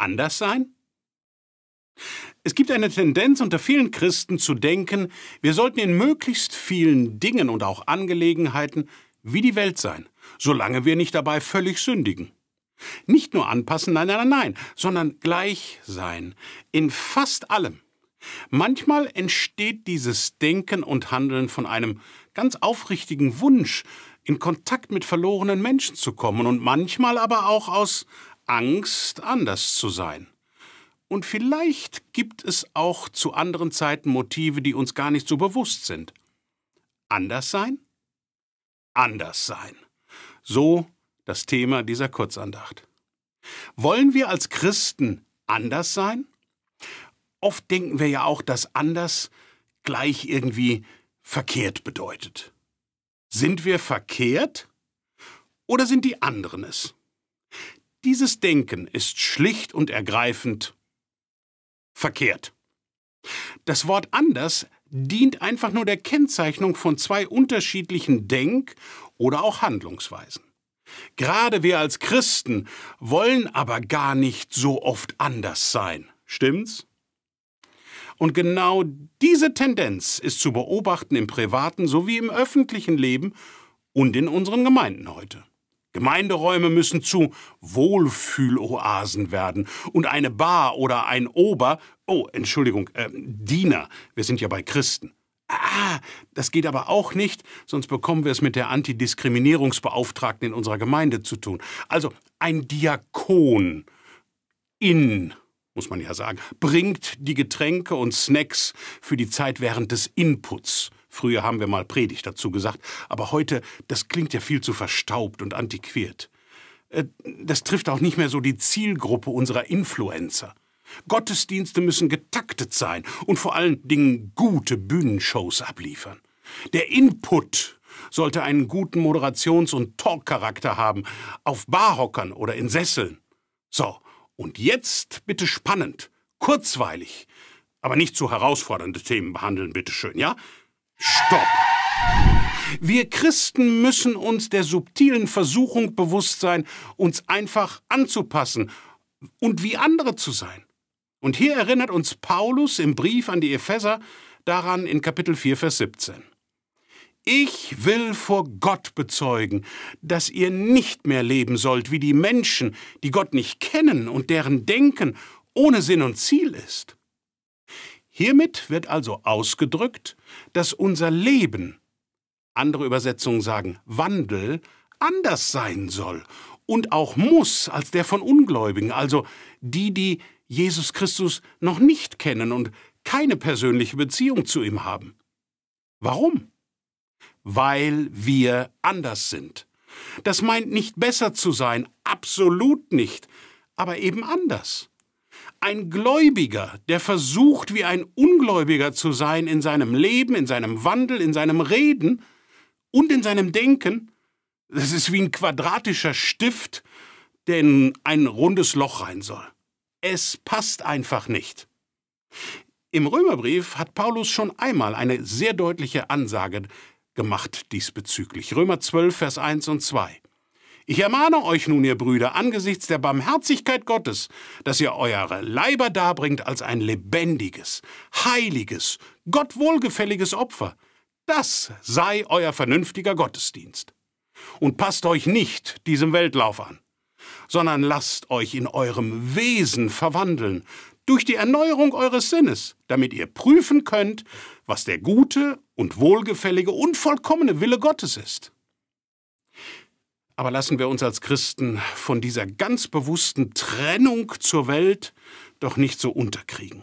anders sein? Es gibt eine Tendenz unter vielen Christen zu denken, wir sollten in möglichst vielen Dingen und auch Angelegenheiten wie die Welt sein, solange wir nicht dabei völlig sündigen. Nicht nur anpassen, nein, nein, nein, sondern gleich sein, in fast allem. Manchmal entsteht dieses Denken und Handeln von einem ganz aufrichtigen Wunsch, in Kontakt mit verlorenen Menschen zu kommen und manchmal aber auch aus Angst, anders zu sein. Und vielleicht gibt es auch zu anderen Zeiten Motive, die uns gar nicht so bewusst sind. Anders sein? Anders sein. So das Thema dieser Kurzandacht. Wollen wir als Christen anders sein? Oft denken wir ja auch, dass anders gleich irgendwie verkehrt bedeutet. Sind wir verkehrt oder sind die anderen es? Dieses Denken ist schlicht und ergreifend verkehrt. Das Wort anders dient einfach nur der Kennzeichnung von zwei unterschiedlichen Denk- oder auch Handlungsweisen. Gerade wir als Christen wollen aber gar nicht so oft anders sein, stimmt's? Und genau diese Tendenz ist zu beobachten im privaten sowie im öffentlichen Leben und in unseren Gemeinden heute. Gemeinderäume müssen zu Wohlfühloasen werden und eine Bar oder ein Ober, oh, Entschuldigung, äh, Diener, wir sind ja bei Christen. Ah, das geht aber auch nicht, sonst bekommen wir es mit der Antidiskriminierungsbeauftragten in unserer Gemeinde zu tun. Also ein Diakon in, muss man ja sagen, bringt die Getränke und Snacks für die Zeit während des Inputs. Früher haben wir mal Predigt dazu gesagt, aber heute, das klingt ja viel zu verstaubt und antiquiert. Äh, das trifft auch nicht mehr so die Zielgruppe unserer Influencer. Gottesdienste müssen getaktet sein und vor allen Dingen gute Bühnenshows abliefern. Der Input sollte einen guten Moderations- und Talkcharakter haben, auf Barhockern oder in Sesseln. So, und jetzt bitte spannend, kurzweilig, aber nicht zu herausfordernde Themen behandeln, bitteschön, ja? Stopp! Wir Christen müssen uns der subtilen Versuchung bewusst sein, uns einfach anzupassen und wie andere zu sein. Und hier erinnert uns Paulus im Brief an die Epheser daran in Kapitel 4, Vers 17. Ich will vor Gott bezeugen, dass ihr nicht mehr leben sollt wie die Menschen, die Gott nicht kennen und deren Denken ohne Sinn und Ziel ist. Hiermit wird also ausgedrückt, dass unser Leben, andere Übersetzungen sagen Wandel, anders sein soll und auch muss als der von Ungläubigen, also die, die Jesus Christus noch nicht kennen und keine persönliche Beziehung zu ihm haben. Warum? Weil wir anders sind. Das meint nicht besser zu sein, absolut nicht, aber eben anders. Ein Gläubiger, der versucht, wie ein Ungläubiger zu sein in seinem Leben, in seinem Wandel, in seinem Reden und in seinem Denken, das ist wie ein quadratischer Stift, der in ein rundes Loch rein soll. Es passt einfach nicht. Im Römerbrief hat Paulus schon einmal eine sehr deutliche Ansage gemacht diesbezüglich. Römer 12, Vers 1 und 2. Ich ermahne euch nun, ihr Brüder, angesichts der Barmherzigkeit Gottes, dass ihr eure Leiber darbringt als ein lebendiges, heiliges, Gott wohlgefälliges Opfer. Das sei euer vernünftiger Gottesdienst. Und passt euch nicht diesem Weltlauf an, sondern lasst euch in eurem Wesen verwandeln, durch die Erneuerung eures Sinnes, damit ihr prüfen könnt, was der gute und wohlgefällige und vollkommene Wille Gottes ist. Aber lassen wir uns als Christen von dieser ganz bewussten Trennung zur Welt doch nicht so unterkriegen.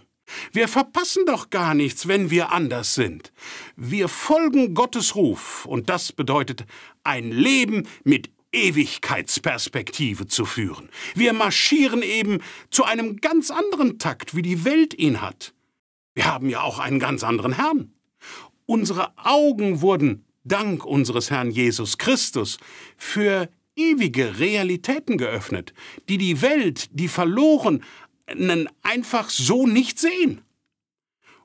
Wir verpassen doch gar nichts, wenn wir anders sind. Wir folgen Gottes Ruf und das bedeutet ein Leben mit Ewigkeitsperspektive zu führen. Wir marschieren eben zu einem ganz anderen Takt, wie die Welt ihn hat. Wir haben ja auch einen ganz anderen Herrn. Unsere Augen wurden dank unseres Herrn Jesus Christus, für ewige Realitäten geöffnet, die die Welt, die Verlorenen einfach so nicht sehen.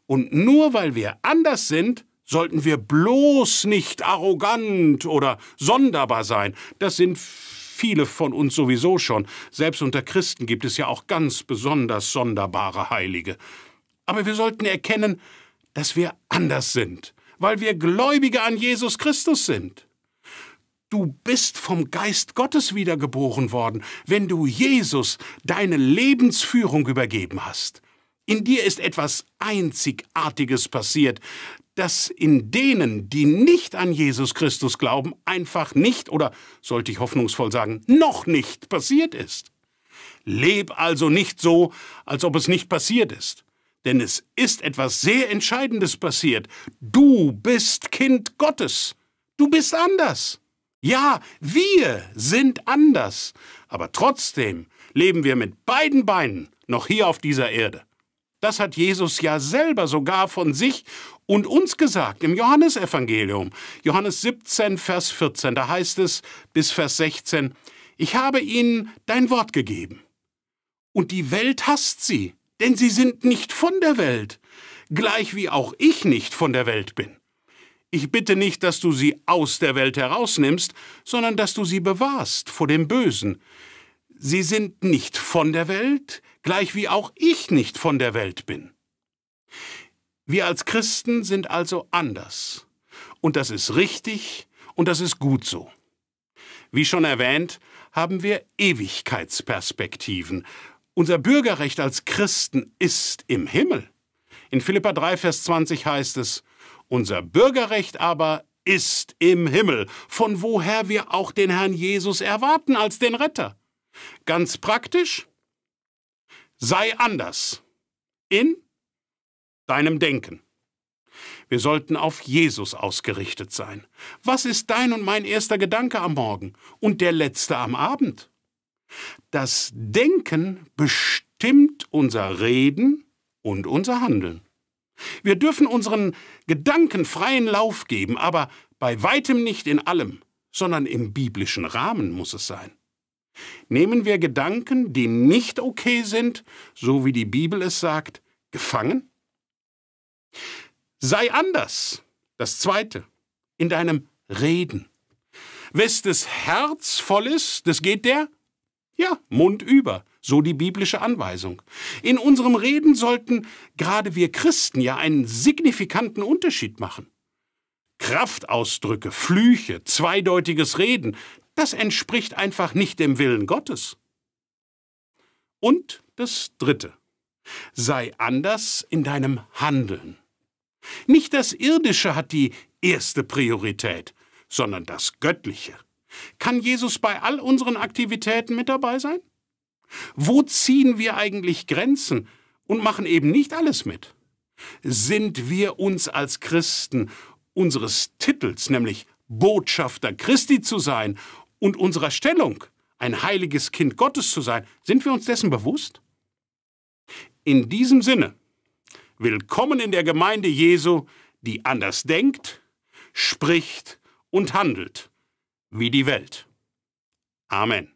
Und nur weil wir anders sind, sollten wir bloß nicht arrogant oder sonderbar sein. Das sind viele von uns sowieso schon. Selbst unter Christen gibt es ja auch ganz besonders sonderbare Heilige. Aber wir sollten erkennen, dass wir anders sind weil wir Gläubige an Jesus Christus sind. Du bist vom Geist Gottes wiedergeboren worden, wenn du Jesus deine Lebensführung übergeben hast. In dir ist etwas Einzigartiges passiert, das in denen, die nicht an Jesus Christus glauben, einfach nicht oder, sollte ich hoffnungsvoll sagen, noch nicht passiert ist. Leb also nicht so, als ob es nicht passiert ist. Denn es ist etwas sehr Entscheidendes passiert. Du bist Kind Gottes. Du bist anders. Ja, wir sind anders. Aber trotzdem leben wir mit beiden Beinen noch hier auf dieser Erde. Das hat Jesus ja selber sogar von sich und uns gesagt im Johannesevangelium. Johannes 17, Vers 14, da heißt es bis Vers 16, ich habe ihnen dein Wort gegeben. Und die Welt hasst sie, denn sie sind nicht von der Welt, gleich wie auch ich nicht von der Welt bin. Ich bitte nicht, dass du sie aus der Welt herausnimmst, sondern dass du sie bewahrst vor dem Bösen. Sie sind nicht von der Welt, gleich wie auch ich nicht von der Welt bin. Wir als Christen sind also anders. Und das ist richtig und das ist gut so. Wie schon erwähnt, haben wir Ewigkeitsperspektiven unser Bürgerrecht als Christen ist im Himmel. In Philippa 3, Vers 20 heißt es, unser Bürgerrecht aber ist im Himmel, von woher wir auch den Herrn Jesus erwarten als den Retter. Ganz praktisch, sei anders in deinem Denken. Wir sollten auf Jesus ausgerichtet sein. Was ist dein und mein erster Gedanke am Morgen und der letzte am Abend? Das Denken bestimmt unser Reden und unser Handeln. Wir dürfen unseren Gedanken freien Lauf geben, aber bei weitem nicht in allem, sondern im biblischen Rahmen muss es sein. Nehmen wir Gedanken, die nicht okay sind, so wie die Bibel es sagt, gefangen? Sei anders, das Zweite, in deinem Reden. Wes des Herz voll ist, das geht der ja, Mund über, so die biblische Anweisung. In unserem Reden sollten gerade wir Christen ja einen signifikanten Unterschied machen. Kraftausdrücke, Flüche, zweideutiges Reden, das entspricht einfach nicht dem Willen Gottes. Und das Dritte, sei anders in deinem Handeln. Nicht das Irdische hat die erste Priorität, sondern das Göttliche. Kann Jesus bei all unseren Aktivitäten mit dabei sein? Wo ziehen wir eigentlich Grenzen und machen eben nicht alles mit? Sind wir uns als Christen unseres Titels, nämlich Botschafter Christi zu sein und unserer Stellung, ein heiliges Kind Gottes zu sein, sind wir uns dessen bewusst? In diesem Sinne, willkommen in der Gemeinde Jesu, die anders denkt, spricht und handelt wie die Welt. Amen.